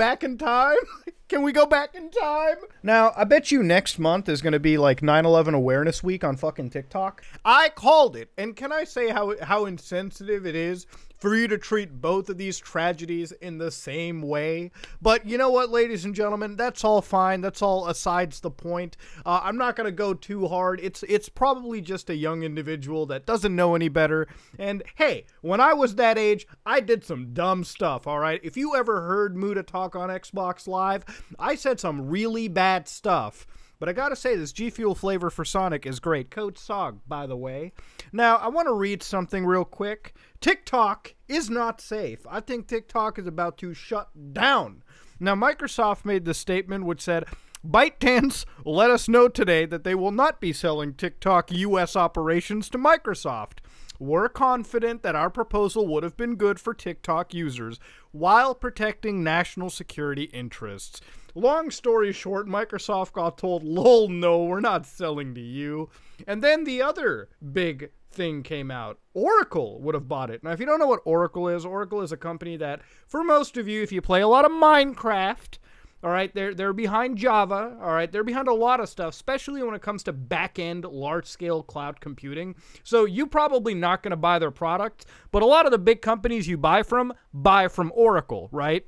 back in time? we go back in time? Now, I bet you next month is going to be like 9/11 awareness week on fucking TikTok. I called it. And can I say how how insensitive it is for you to treat both of these tragedies in the same way. But you know what, ladies and gentlemen, that's all fine. That's all asides the point. Uh, I'm not gonna go too hard. It's it's probably just a young individual that doesn't know any better. And hey, when I was that age, I did some dumb stuff. All right. If you ever heard Muda talk on Xbox Live, I said some really bad stuff. But I gotta say, this G Fuel flavor for Sonic is great. Code SOG, by the way. Now, I wanna read something real quick. TikTok is not safe. I think TikTok is about to shut down. Now, Microsoft made the statement which said, ByteDance let us know today that they will not be selling TikTok US operations to Microsoft. We're confident that our proposal would have been good for TikTok users while protecting national security interests. Long story short, Microsoft got told, lol, no, we're not selling to you. And then the other big thing came out, Oracle would have bought it. Now, if you don't know what Oracle is, Oracle is a company that, for most of you, if you play a lot of Minecraft, all right, they're they're behind Java. All right, they're behind a lot of stuff, especially when it comes to back-end large-scale cloud computing. So you probably not going to buy their product, but a lot of the big companies you buy from buy from Oracle, right?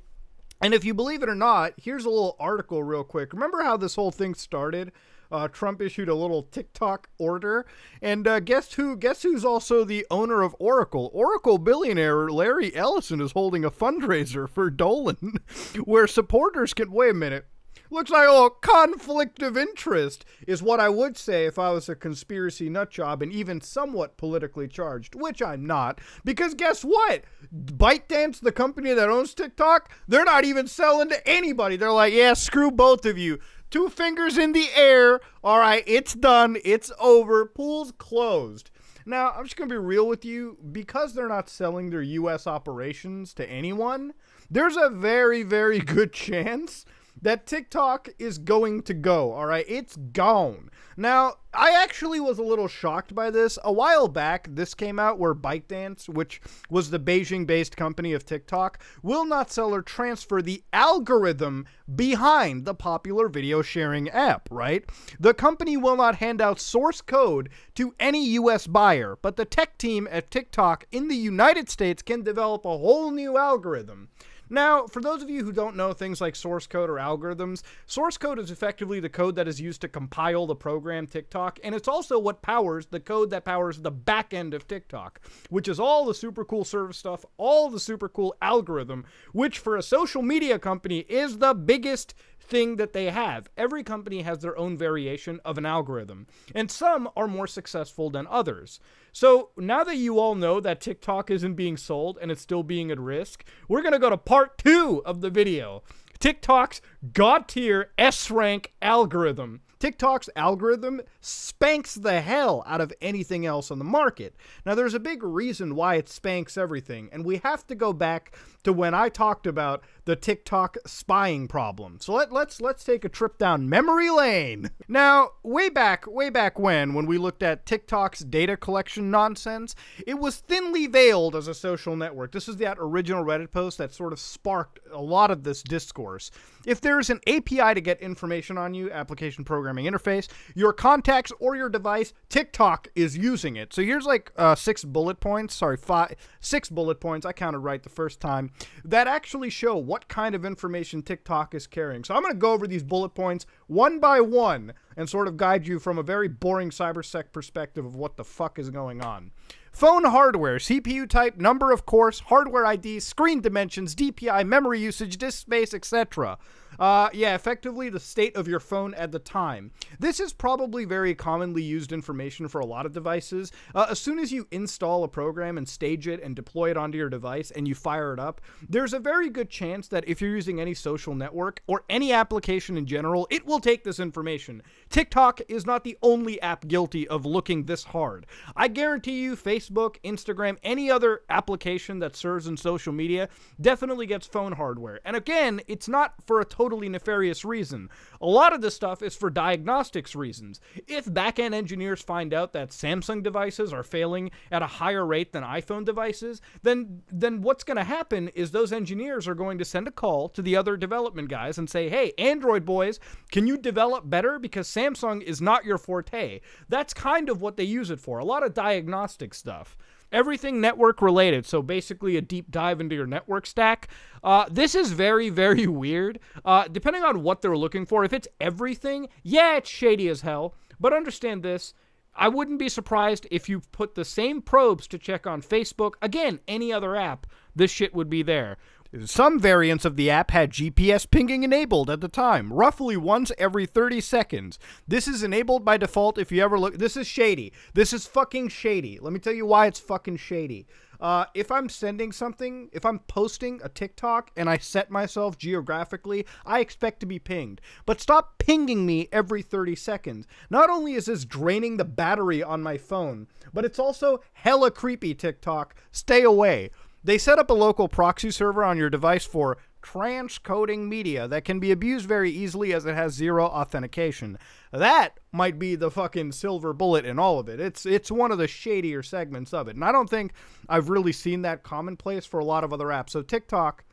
And if you believe it or not, here's a little article, real quick. Remember how this whole thing started? Uh, Trump issued a little TikTok order, and uh, guess who? Guess who's also the owner of Oracle? Oracle billionaire Larry Ellison is holding a fundraiser for Dolan, where supporters can. Wait a minute looks like a oh, conflict of interest, is what I would say if I was a conspiracy nut job and even somewhat politically charged, which I'm not. Because guess what? ByteDance, the company that owns TikTok, they're not even selling to anybody. They're like, yeah, screw both of you. Two fingers in the air. All right, it's done. It's over. Pool's closed. Now, I'm just going to be real with you. Because they're not selling their U.S. operations to anyone, there's a very, very good chance that TikTok is going to go, all right? It's gone. Now, I actually was a little shocked by this. A while back, this came out where ByteDance, which was the Beijing based company of TikTok, will not sell or transfer the algorithm behind the popular video sharing app, right? The company will not hand out source code to any US buyer, but the tech team at TikTok in the United States can develop a whole new algorithm now, for those of you who don't know things like source code or algorithms, source code is effectively the code that is used to compile the program TikTok, and it's also what powers the code that powers the back end of TikTok, which is all the super cool service stuff, all the super cool algorithm, which for a social media company is the biggest thing that they have. Every company has their own variation of an algorithm, and some are more successful than others. So now that you all know that TikTok isn't being sold and it's still being at risk, we're going to go to part two of the video TikTok's God tier S rank algorithm. TikTok's algorithm spanks the hell out of anything else on the market. Now, there's a big reason why it spanks everything, and we have to go back to when I talked about the TikTok spying problem. So let, let's let's take a trip down memory lane. Now, way back, way back when, when we looked at TikTok's data collection nonsense, it was thinly veiled as a social network. This is that original Reddit post that sort of sparked a lot of this discourse. If there's an API to get information on you, application program programming interface, your contacts, or your device, TikTok is using it. So here's like uh, six bullet points. Sorry, five, six bullet points. I counted right the first time. That actually show what kind of information TikTok is carrying. So I'm going to go over these bullet points one by one and sort of guide you from a very boring cybersec perspective of what the fuck is going on. Phone hardware, CPU type, number of cores, hardware ID, screen dimensions, DPI, memory usage, disk space, etc. Uh, yeah, effectively the state of your phone at the time. This is probably very commonly used information for a lot of devices. Uh, as soon as you install a program and stage it and deploy it onto your device and you fire it up, there's a very good chance that if you're using any social network or any application in general, it will take this information. TikTok is not the only app guilty of looking this hard. I guarantee you, Facebook, Instagram, any other application that serves in social media definitely gets phone hardware. And again, it's not for a total totally nefarious reason. A lot of this stuff is for diagnostics reasons. If backend engineers find out that Samsung devices are failing at a higher rate than iPhone devices, then then what's going to happen is those engineers are going to send a call to the other development guys and say, "Hey, Android boys, can you develop better because Samsung is not your forte." That's kind of what they use it for. A lot of diagnostic stuff everything network related. So basically, a deep dive into your network stack. Uh, this is very, very weird. Uh, depending on what they're looking for, if it's everything, yeah, it's shady as hell. But understand this. I wouldn't be surprised if you put the same probes to check on Facebook, again, any other app, this shit would be there. Some variants of the app had GPS pinging enabled at the time, roughly once every 30 seconds. This is enabled by default if you ever look. This is shady. This is fucking shady. Let me tell you why it's fucking shady. Uh, if I'm sending something, if I'm posting a TikTok and I set myself geographically, I expect to be pinged. But stop pinging me every 30 seconds. Not only is this draining the battery on my phone, but it's also hella creepy, TikTok. Stay away. They set up a local proxy server on your device for transcoding media that can be abused very easily as it has zero authentication. That might be the fucking silver bullet in all of it. It's it's one of the shadier segments of it. And I don't think I've really seen that commonplace for a lot of other apps. So TikTok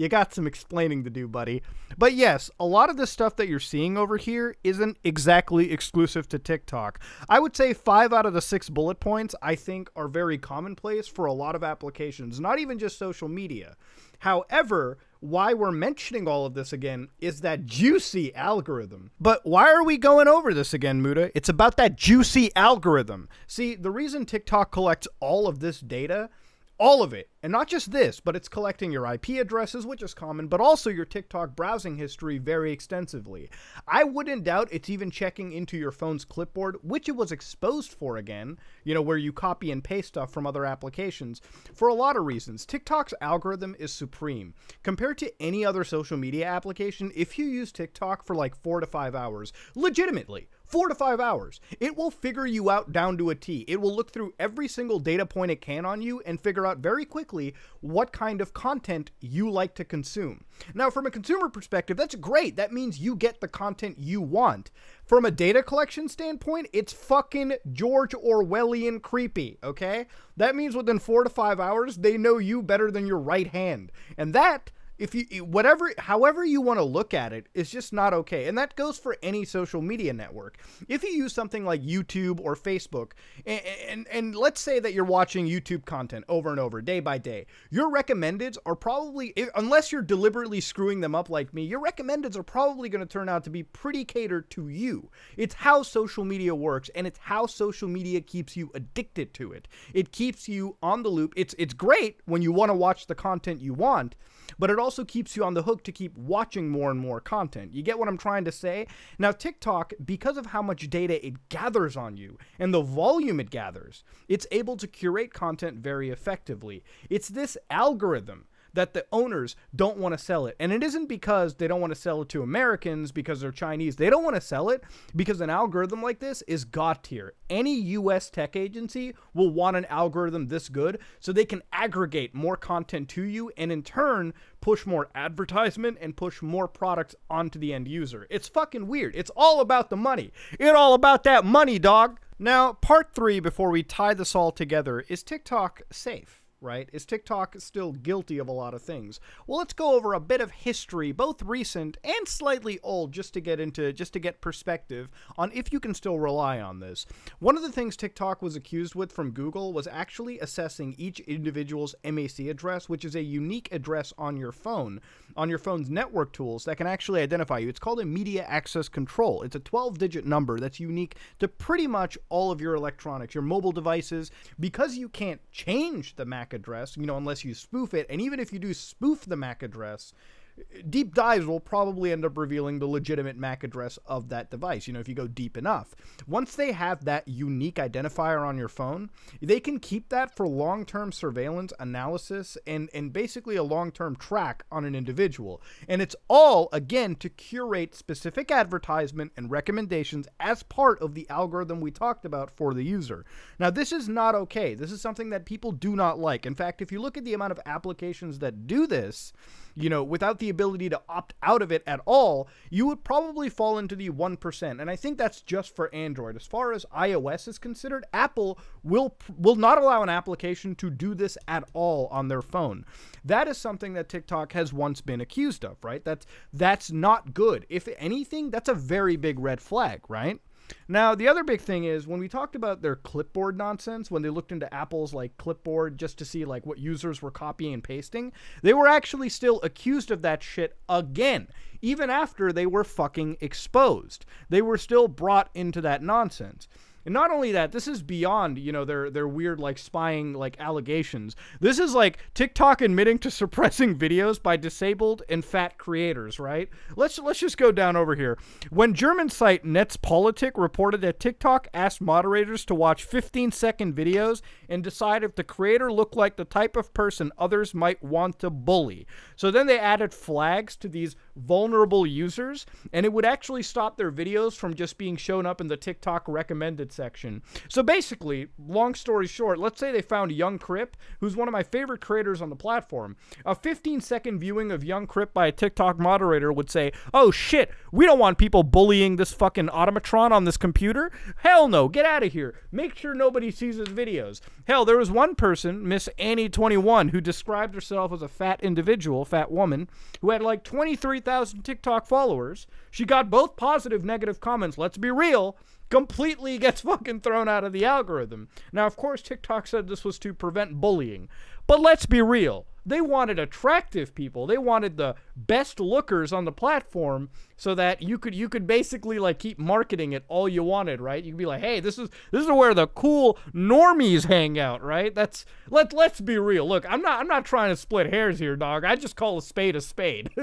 you got some explaining to do, buddy. But yes, a lot of the stuff that you're seeing over here isn't exactly exclusive to TikTok. I would say five out of the six bullet points I think are very commonplace for a lot of applications, not even just social media. However, why we're mentioning all of this again is that juicy algorithm. But why are we going over this again, Muda? It's about that juicy algorithm. See, the reason TikTok collects all of this data, all of it, and not just this, but it's collecting your IP addresses, which is common, but also your TikTok browsing history very extensively. I wouldn't doubt it's even checking into your phone's clipboard, which it was exposed for again, you know, where you copy and paste stuff from other applications, for a lot of reasons. TikTok's algorithm is supreme. Compared to any other social media application, if you use TikTok for like four to five hours, legitimately, four to five hours. It will figure you out down to a T. It will look through every single data point it can on you and figure out very quickly what kind of content you like to consume. Now, from a consumer perspective, that's great. That means you get the content you want. From a data collection standpoint, it's fucking George Orwellian creepy, okay? That means within four to five hours, they know you better than your right hand. And that if you whatever however you want to look at it is just not okay and that goes for any social media network if you use something like youtube or facebook and, and, and let's say that you're watching youtube content over and over day by day your recommendeds are probably unless you're deliberately screwing them up like me your recommendeds are probably going to turn out to be pretty catered to you it's how social media works and it's how social media keeps you addicted to it it keeps you on the loop it's it's great when you want to watch the content you want but it also keeps you on the hook to keep watching more and more content. You get what I'm trying to say? Now, TikTok, because of how much data it gathers on you and the volume it gathers, it's able to curate content very effectively. It's this algorithm that the owners don't want to sell it. And it isn't because they don't want to sell it to Americans because they're Chinese. They don't want to sell it because an algorithm like this is god tier. Any US tech agency will want an algorithm this good so they can aggregate more content to you and in turn push more advertisement and push more products onto the end user. It's fucking weird. It's all about the money. It's all about that money, dog. Now, part three before we tie this all together is TikTok safe? right? Is TikTok still guilty of a lot of things? Well, let's go over a bit of history, both recent and slightly old, just to get into just to get perspective on if you can still rely on this. One of the things TikTok was accused with from Google was actually assessing each individual's MAC address, which is a unique address on your phone, on your phone's network tools that can actually identify you. It's called a media access control. It's a 12-digit number that's unique to pretty much all of your electronics, your mobile devices, because you can't change the MAC address, you know, unless you spoof it. And even if you do spoof the MAC address, deep dives will probably end up revealing the legitimate MAC address of that device, you know, if you go deep enough. Once they have that unique identifier on your phone, they can keep that for long term surveillance analysis and, and basically a long term track on an individual. And it's all, again, to curate specific advertisement and recommendations as part of the algorithm we talked about for the user. Now, this is not okay. This is something that people do not like. In fact, if you look at the amount of applications that do this, you know, without the ability to opt out of it at all, you would probably fall into the 1%. And I think that's just for Android. As far as iOS is considered, Apple will will not allow an application to do this at all on their phone. That is something that TikTok has once been accused of, right? That's that's not good. If anything, that's a very big red flag, right? Now, the other big thing is when we talked about their clipboard nonsense, when they looked into Apple's like clipboard just to see like what users were copying and pasting, they were actually still accused of that shit again, even after they were fucking exposed. They were still brought into that nonsense. And not only that, this is beyond, you know, their their weird like spying like allegations. This is like TikTok admitting to suppressing videos by disabled and fat creators, right? Let's let's just go down over here. When German site Netzpolitik reported that TikTok asked moderators to watch 15-second videos and decide if the creator looked like the type of person others might want to bully. So then they added flags to these vulnerable users, and it would actually stop their videos from just being shown up in the TikTok recommended section. So basically, long story short, let's say they found Young Crip, who's one of my favorite creators on the platform. A 15 second viewing of Young Crip by a TikTok moderator would say, oh shit, we don't want people bullying this fucking automatron on this computer. Hell no, get out of here. Make sure nobody sees his videos. Hell, there was one person, Miss Annie21, who described herself as a fat individual, fat woman, who had like 23,000 Thousand TikTok followers. She got both positive, negative comments. Let's be real. Completely gets fucking thrown out of the algorithm. Now, of course, TikTok said this was to prevent bullying. But let's be real. They wanted attractive people. They wanted the best lookers on the platform so that you could you could basically like keep marketing it all you wanted, right? You could be like, "Hey, this is this is where the cool normies hang out, right?" That's let let's be real. Look, I'm not I'm not trying to split hairs here, dog. I just call a spade a spade.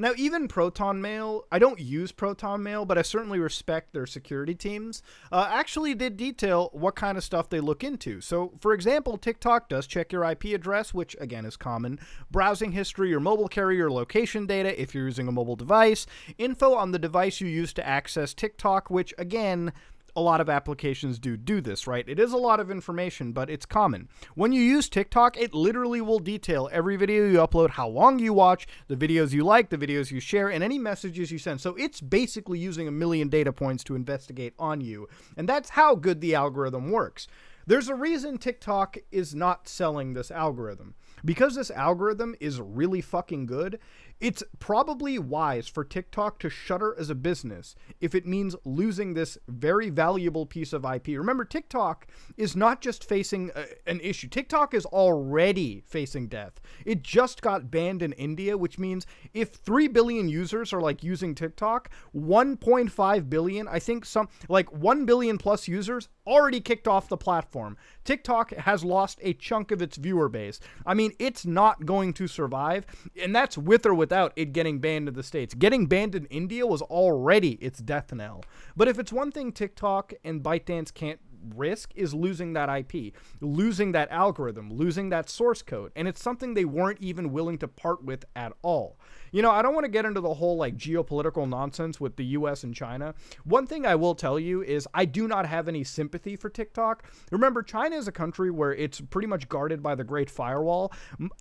Now, even Proton Mail, I don't use Proton Mail, but I certainly respect their security teams, uh, actually did detail what kind of stuff they look into. So, for example, TikTok does check your IP address, which again is common, browsing history, your mobile carrier, location data if you're using a mobile device, info on the device you use to access TikTok, which again, a lot of applications do do this, right? It is a lot of information, but it's common. When you use TikTok, it literally will detail every video you upload, how long you watch, the videos you like, the videos you share, and any messages you send. So it's basically using a million data points to investigate on you. And that's how good the algorithm works. There's a reason TikTok is not selling this algorithm. Because this algorithm is really fucking good, it's probably wise for TikTok to shutter as a business if it means losing this very valuable piece of IP. Remember, TikTok is not just facing a, uh, an issue, TikTok is already facing death. It just got banned in India, which means if 3 billion users are like using TikTok, 1.5 billion, I think some like 1 billion plus users already kicked off the platform. TikTok has lost a chunk of its viewer base. I mean, it's not going to survive, and that's with or without without it getting banned in the States. Getting banned in India was already its death knell. But if it's one thing TikTok and ByteDance can't risk is losing that IP, losing that algorithm, losing that source code. And it's something they weren't even willing to part with at all. You know, I don't want to get into the whole like geopolitical nonsense with the US and China. One thing I will tell you is I do not have any sympathy for TikTok. Remember, China is a country where it's pretty much guarded by the Great Firewall.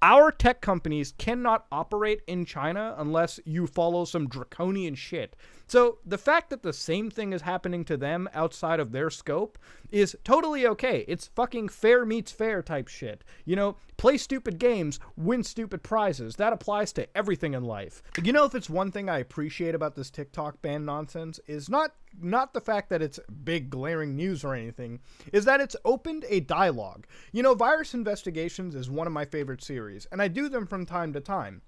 Our tech companies cannot operate in China unless you follow some draconian shit. So the fact that the same thing is happening to them outside of their scope is totally okay. It's fucking fair meets fair type shit. You know, play stupid games, win stupid prizes. That applies to everything in life life. But you know, if it's one thing I appreciate about this TikTok ban nonsense is not not the fact that it's big glaring news or anything, is that it's opened a dialogue. You know, Virus Investigations is one of my favorite series, and I do them from time to time.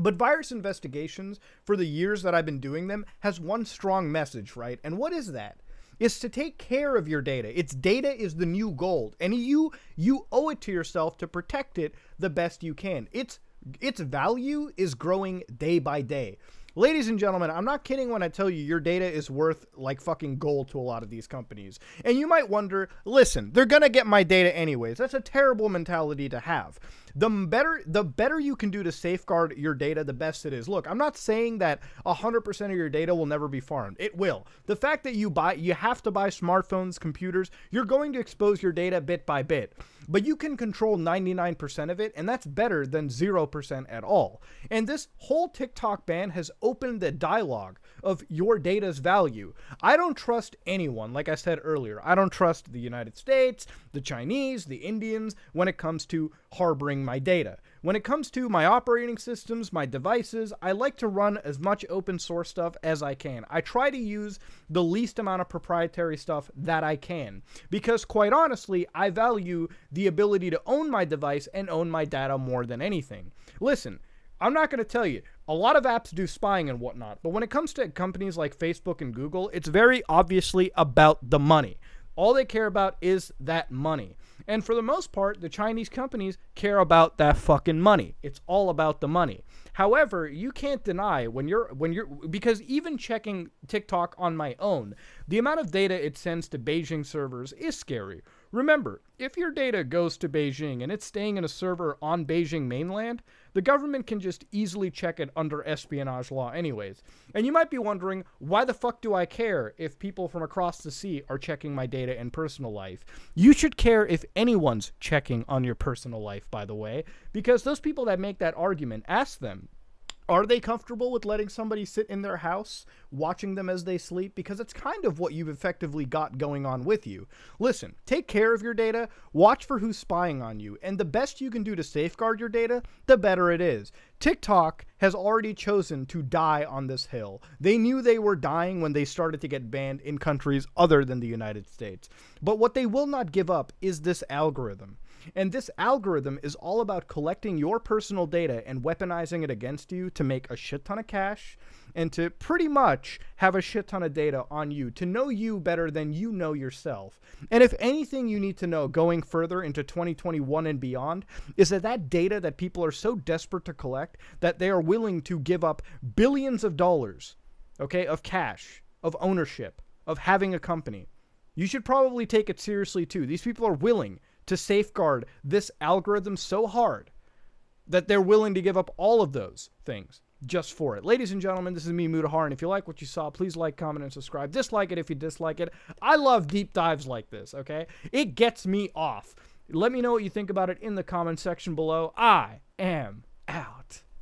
But virus investigations, for the years that I've been doing them, has one strong message, right? And what is that? is to take care of your data. It's data is the new gold, and you you owe it to yourself to protect it the best you can. It's its value is growing day by day. Ladies and gentlemen, I'm not kidding when I tell you your data is worth like fucking gold to a lot of these companies. And you might wonder, listen, they're going to get my data anyways. That's a terrible mentality to have. The better the better you can do to safeguard your data, the best it is. Look, I'm not saying that 100% of your data will never be farmed. It will. The fact that you buy you have to buy smartphones, computers, you're going to expose your data bit by bit but you can control 99% of it, and that's better than 0% at all. And this whole TikTok ban has opened the dialogue of your data's value. I don't trust anyone, like I said earlier. I don't trust the United States, the Chinese, the Indians when it comes to harboring my data. When it comes to my operating systems, my devices, I like to run as much open source stuff as I can. I try to use the least amount of proprietary stuff that I can because, quite honestly, I value the ability to own my device and own my data more than anything. Listen, I'm not going to tell you. A lot of apps do spying and whatnot, but when it comes to companies like Facebook and Google, it's very obviously about the money. All they care about is that money. And for the most part, the Chinese companies care about that fucking money. It's all about the money. However, you can't deny when you're when you're because even checking TikTok on my own, the amount of data it sends to Beijing servers is scary. Remember, if your data goes to Beijing and it's staying in a server on Beijing mainland, the government can just easily check it under espionage law, anyways. And you might be wondering why the fuck do I care if people from across the sea are checking my data and personal life? You should care if anyone's checking on your personal life, by the way, because those people that make that argument, ask them are they comfortable with letting somebody sit in their house watching them as they sleep? Because it's kind of what you've effectively got going on with you. Listen, take care of your data, watch for who's spying on you, and the best you can do to safeguard your data, the better it is. TikTok has already chosen to die on this hill. They knew they were dying when they started to get banned in countries other than the United States. But what they will not give up is this algorithm. And this algorithm is all about collecting your personal data and weaponizing it against you to make a shit ton of cash and to pretty much have a shit ton of data on you, to know you better than you know yourself. And if anything you need to know going further into 2021 and beyond is that that data that people are so desperate to collect that they are willing to give up billions of dollars, okay, of cash, of ownership, of having a company. You should probably take it seriously too. These people are willing to safeguard this algorithm so hard that they're willing to give up all of those things just for it. Ladies and gentlemen, this is me, Mudahar, and if you like what you saw, please like, comment, and subscribe. Dislike it if you dislike it. I love deep dives like this, okay? It gets me off. Let me know what you think about it in the comment section below. I am out.